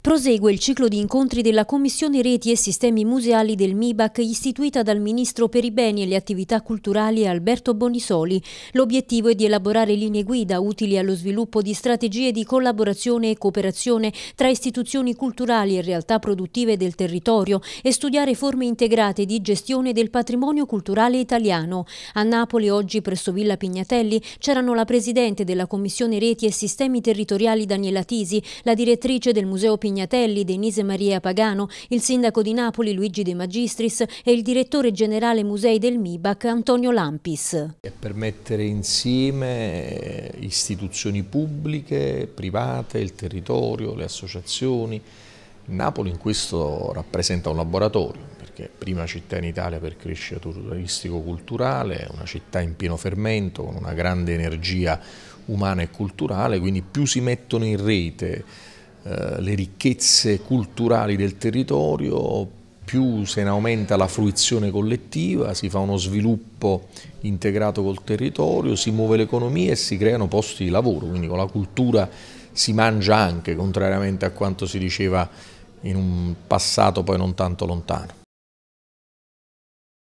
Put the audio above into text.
Prosegue il ciclo di incontri della Commissione Reti e Sistemi Museali del MIBAC istituita dal Ministro per i Beni e le Attività Culturali Alberto Bonisoli. L'obiettivo è di elaborare linee guida utili allo sviluppo di strategie di collaborazione e cooperazione tra istituzioni culturali e realtà produttive del territorio e studiare forme integrate di gestione del patrimonio culturale italiano. A Napoli oggi presso Villa Pignatelli c'erano la Presidente della Commissione Reti e Sistemi Territoriali Daniela Tisi, la direttrice del Museo Pignatelli Pignatelli, Denise Maria Pagano, il sindaco di Napoli Luigi De Magistris e il direttore generale musei del MIBAC Antonio Lampis. E per mettere insieme eh, istituzioni pubbliche, private, il territorio, le associazioni. Napoli in questo rappresenta un laboratorio, perché è prima città in Italia per crescita turistico-culturale, è una città in pieno fermento, con una grande energia umana e culturale, quindi più si mettono in rete eh, le ricchezze culturali del territorio, più se ne aumenta la fruizione collettiva, si fa uno sviluppo integrato col territorio, si muove l'economia e si creano posti di lavoro, quindi con la cultura si mangia anche, contrariamente a quanto si diceva in un passato poi non tanto lontano.